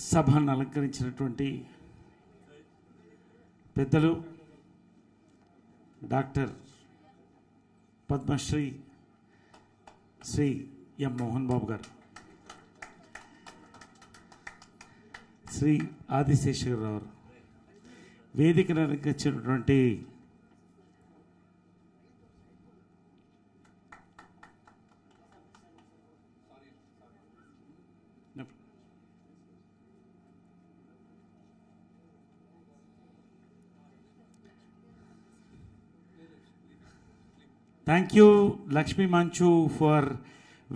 సభను అలంకరించినటువంటి పెద్దలు డాక్టర్ పద్మశ్రీ శ్రీ ఎం మోహన్ బాబు గారు శ్రీ ఆదిశేషరావు వేదికను అలంకరించినటువంటి thank you Lakshmi Manchu for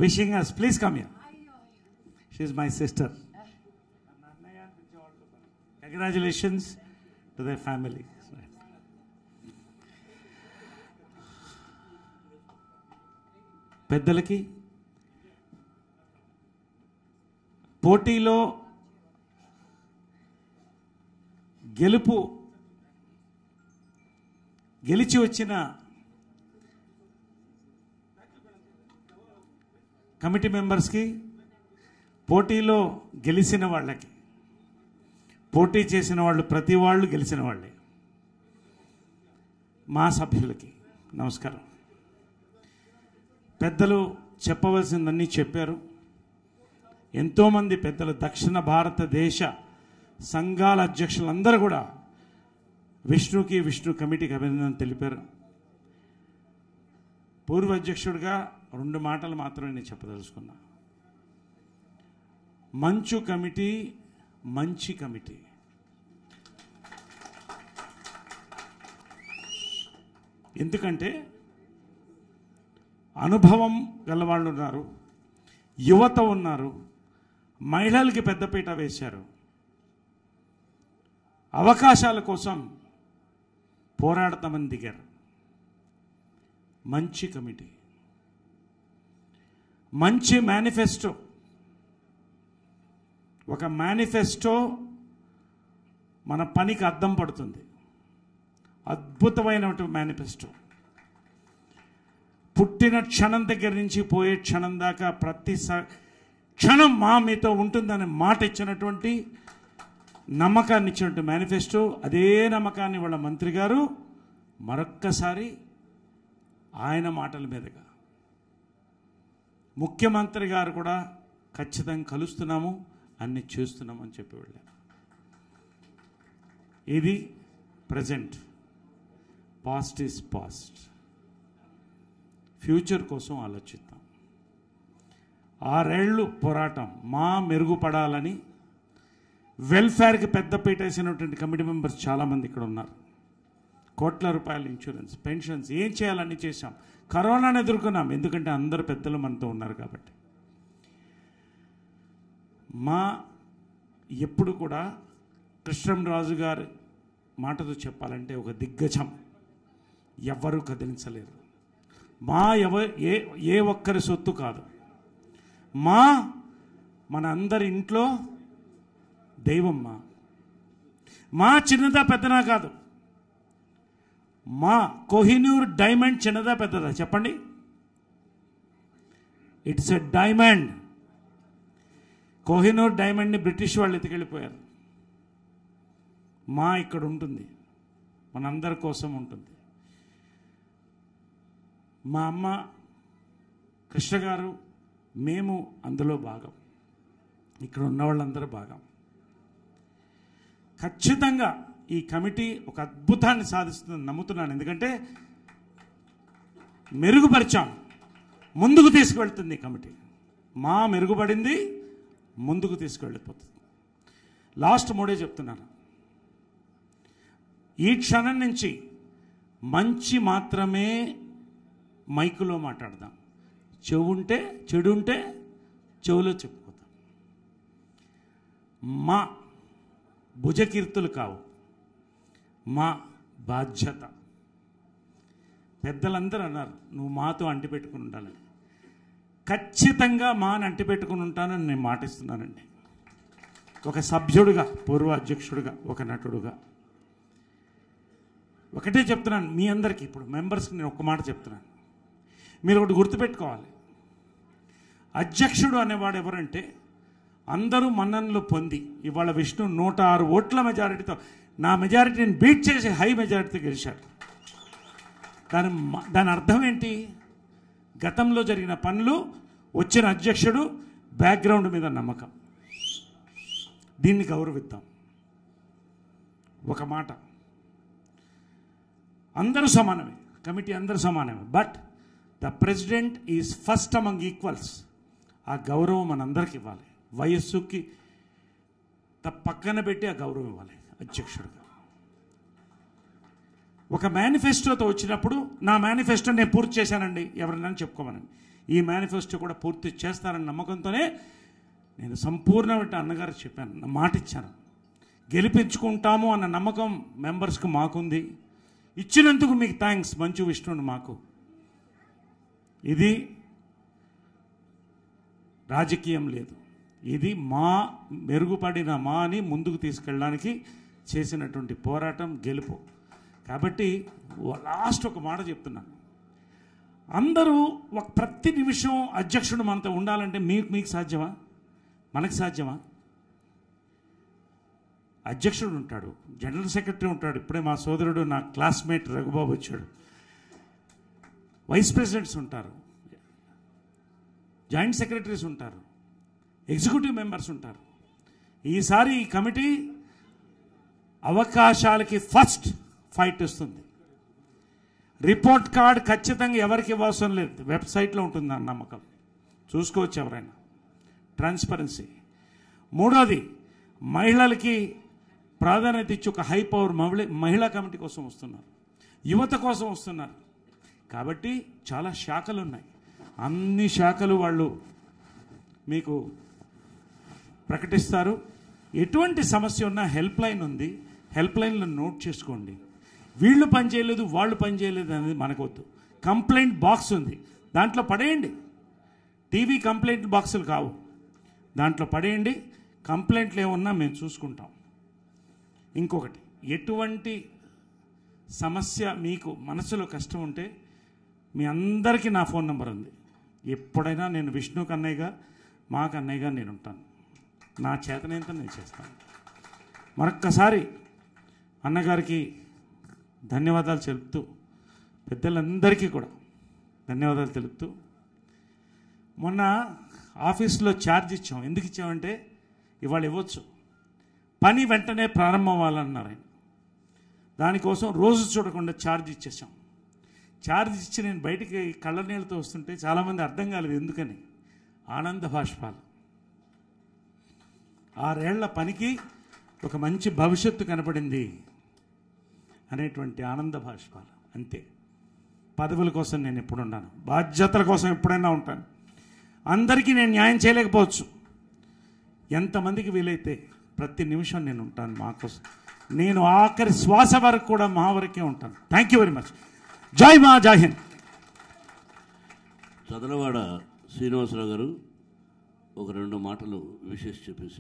wishing us please come you she my sister congratulations to the family పెద్దలకి పోటీలో గెలుపు గెలిచి వచ్చిన కమిటీ మెంబర్స్కి పోటీలో గెలిచిన వాళ్ళకి పోటీ చేసిన వాళ్ళు ప్రతి వాళ్ళు గెలిచిన వాళ్ళే మా సభ్యులకి నమస్కారం పెద్దలు చెప్పవలసిందన్నీ చెప్పారు ఎంతోమంది పెద్దలు దక్షిణ భారతదేశ సంఘాల అధ్యక్షులందరూ కూడా విష్ణుకి విష్ణు కమిటీకి అభినందన తెలిపారు పూర్వ అధ్యక్షుడిగా రెండు మాటలు మాత్రమే నేను చెప్పదలుచుకున్నా మంచు కమిటీ మంచి కమిటీ ఎందుకంటే అనుభవం గలవాళ్ళు ఉన్నారు యువత ఉన్నారు మహిళలకి పెద్దపీట వేశారు అవకాశాల కోసం పోరాడతామని దిగారు మంచి కమిటీ మంచి మేనిఫెస్టో ఒక మేనిఫెస్టో మన పనికి అద్దం పడుతుంది అద్భుతమైనటువంటి మేనిఫెస్టో పుట్టిన క్షణం దగ్గర నుంచి పోయే క్షణం దాకా ప్రతి క్షణం మా మీతో ఉంటుందనే మాట ఇచ్చినటువంటి నమ్మకాన్ని ఇచ్చినటువంటి మేనిఫెస్టో అదే నమ్మకాన్ని వాళ్ళ మంత్రి గారు మరొక్కసారి ఆయన మాటల మీదుగా ముఖ్యమంత్రి గారు కూడా ఖచ్చితంగా కలుస్తున్నాము అన్ని చేస్తున్నాము అని చెప్పి వెళ్ళారు ఇది present past is past future కోసం ఆలోచిద్దాం ఆరేళ్ళు పోరాటం మా మెరుగుపడాలని వెల్ఫేర్కి పెద్దపీట వేసినటువంటి కమిటీ మెంబర్స్ చాలామంది ఇక్కడ ఉన్నారు కోట్ల రూపాయల ఇన్సూరెన్స్ పెన్షన్స్ ఏం చేయాలని చేశాం కరోనాను ఎదుర్కొన్నాం ఎందుకంటే అందరు పెద్దలు మనతో ఉన్నారు కాబట్టి మా ఎప్పుడు కూడా రాజు గారి మాటతో చెప్పాలంటే ఒక దిగ్గజం ఎవరు కదిలించలేరు మా ఎవ ఏ ఏ ఒక్కరి సొత్తు కాదు మా మన అందరి ఇంట్లో దైవమ్మ మా చిన్నదా పెద్దనా కాదు మా కోహినూర్ డైమండ్ చిన్నదా పెద్దదా చెప్పండి ఇట్స్ ఎ డైమండ్ కోహినూర్ డైమండ్ని బ్రిటిష్ వాళ్ళు ఎత్తుకెళ్ళిపోయారు మా ఇక్కడ ఉంటుంది మనందరి కోసం ఉంటుంది మా అమ్మ కృష్ణ గారు మేము అందులో భాగం ఇక్కడ ఉన్న వాళ్ళందరూ భాగం ఖచ్చితంగా ఈ కమిటీ ఒక అద్భుతాన్ని సాధిస్తుందని నమ్ముతున్నాను ఎందుకంటే మెరుగుపరిచాం ముందుకు తీసుకువెళ్తుంది ఈ కమిటీ మా మెరుగుపడింది ముందుకు తీసుకువెళ్ళిపోతుంది లాస్ట్ మూడే చెప్తున్నాను ఈ క్షణం నుంచి మంచి మాత్రమే మైకులో మాట్లాడదాం చెవు ఉంటే చెడు ఉంటే చెవులో చెప్పుకోదాం మా భుజకీర్తులు కావు మా బాధ్యత పెద్దలందరూ అన్నారు నువ్వు మాతో అంటిపెట్టుకుని ఉండాలని ఖచ్చితంగా మాను అంటిపెట్టుకుని ఉంటానని నేను మాటిస్తున్నానండి ఒక సభ్యుడిగా పూర్వ అధ్యక్షుడిగా ఒక నటుడుగా ఒకటే చెప్తున్నాను మీ అందరికీ ఇప్పుడు మెంబర్స్కి నేను ఒక్క మాట చెప్తున్నాను మీరు ఒకటి గుర్తుపెట్టుకోవాలి అధ్యక్షుడు అనేవాడు ఎవరంటే అందరూ మన్ననలు పొంది ఇవాళ విష్ణు నూట ఆరు ఓట్ల మెజారిటీతో నా మెజారిటీని బీట్ చేసి హై మెజారిటీ గెలిచాడు దాని దాని అర్థం ఏంటి గతంలో జరిగిన పనులు వచ్చిన అధ్యక్షుడు బ్యాక్గ్రౌండ్ మీద నమ్మకం దీన్ని గౌరవిద్దాం ఒక మాట అందరూ సమానమే కమిటీ అందరూ సమానమే but the president is first among equals ఆ గౌరవం మనందరికి ఇవ్వాలి వయస్సుకి పక్కన పెట్టి ఆ గౌరవం ఇవ్వాలి అధ్యక్షుడుగా ఒక మేనిఫెస్టోతో వచ్చినప్పుడు నా మేనిఫెస్టో నేను పూర్తి చేశానండి ఎవరన్నా చెప్పుకోమనండి ఈ మేనిఫెస్టో కూడా పూర్తి చేస్తారని నమ్మకంతోనే నేను సంపూర్ణమైన అన్నగారు చెప్పాను నా మాట ఇచ్చాను గెలిపించుకుంటాము అన్న నమ్మకం మెంబర్స్కి మాకుంది ఇచ్చినందుకు మీకు థ్యాంక్స్ మంచు విష్ణుడు మాకు ఇది రాజకీయం లేదు ఇది మా మెరుగుపడిన మా అని ముందుకు తీసుకెళ్ళడానికి చేసినటువంటి పోరాటం గెలుపు కాబట్టి లాస్ట్ ఒక మాట చెప్తున్నాను అందరూ ఒక ప్రతి నిమిషం అధ్యక్షుడు మనతో ఉండాలంటే మీకు మీకు సాధ్యమా మనకు సాధ్యమా అధ్యక్షుడు ఉంటాడు జనరల్ సెక్రటరీ ఉంటాడు ఇప్పుడే మా సోదరుడు నా క్లాస్మేట్ రఘుబాబు వచ్చాడు వైస్ ప్రెసిడెంట్స్ ఉంటారు జాయింట్ సెక్రటరీస్ ఉంటారు ఎగ్జిక్యూటివ్ మెంబర్స్ ఉంటారు ఈసారి ఈ కమిటీ అవకాశాలకి ఫస్ట్ ఫైట్ ఇస్తుంది రిపోర్ట్ కార్డ్ ఖచ్చితంగా ఎవరికి ఇవ్వాల్సిన లేదు వెబ్సైట్లో ఉంటుంది అన్న నమ్మకం చూసుకోవచ్చు ఎవరైనా ట్రాన్స్పరెన్సీ మూడోది మహిళలకి ప్రాధాన్యత ఇచ్చి ఒక హై పవర్ మహిళ మహిళా కమిటీ కోసం వస్తున్నారు యువత కోసం వస్తున్నారు కాబట్టి చాలా శాఖలు ఉన్నాయి అన్ని శాఖలు వాళ్ళు మీకు ప్రకటిస్తారు ఎటువంటి సమస్య ఉన్నా హెల్ప్ లైన్ ఉంది హెల్ప్ లైన్లో నోట్ చేసుకోండి వీళ్ళు పని చేయలేదు వాళ్ళు పని చేయలేదు అనేది మనకొద్దు కంప్లైంట్ బాక్స్ ఉంది దాంట్లో పడేయండి టీవీ కంప్లైంట్ బాక్సులు కావు దాంట్లో పడేయండి కంప్లైంట్లు ఏమన్నా మేము చూసుకుంటాం ఇంకొకటి ఎటువంటి సమస్య మీకు మనసులో కష్టం ఉంటే మీ అందరికీ నా ఫోన్ నెంబర్ ఉంది ఎప్పుడైనా నేను విష్ణు కన్నయ్యగా మా కన్నయ్యగా నేను ఉంటాను నా చేతనైతే నేను చేస్తాను మరొక్కసారి అన్నగారికి ధన్యవాదాలు చెబుతూ పెద్దలందరికీ కూడా ధన్యవాదాలు తెలుపుతూ మొన్న ఆఫీస్లో ఛార్జ్ ఇచ్చాం ఎందుకు ఇచ్చామంటే ఇవాళ ఇవ్వచ్చు పని వెంటనే ప్రారంభం అవ్వాలన్నారు ఆయన దానికోసం రోజు చూడకుండా ఛార్జ్ ఇచ్చేసాం ఛార్జ్ ఇచ్చి నేను బయటికి కళ్ళ నీళ్ళతో వస్తుంటే చాలామంది అర్థం కాలేదు ఎందుకని ఆనంద భాష్పాలు ఆరేళ్ల పనికి ఒక మంచి భవిష్యత్తు కనపడింది అనేటువంటి ఆనంద భాష్పాలు అంతే పదవుల కోసం నేను ఎప్పుడు ఉన్నాను బాధ్యతల కోసం ఎప్పుడైనా ఉంటాను అందరికీ నేను న్యాయం చేయలేకపోవచ్చు ఎంతమందికి వీలైతే ప్రతి నిమిషం నేను ఉంటాను మా కోసం నేను ఆఖరి శ్వాస వరకు కూడా మా వరకే ఉంటాను థ్యాంక్ యూ వెరీ మచ్ జై మా జై హింద్ చదలవాడ శ్రీనివాసరావు గారు ఒక రెండు మాటలు విశేష చెప్పేసి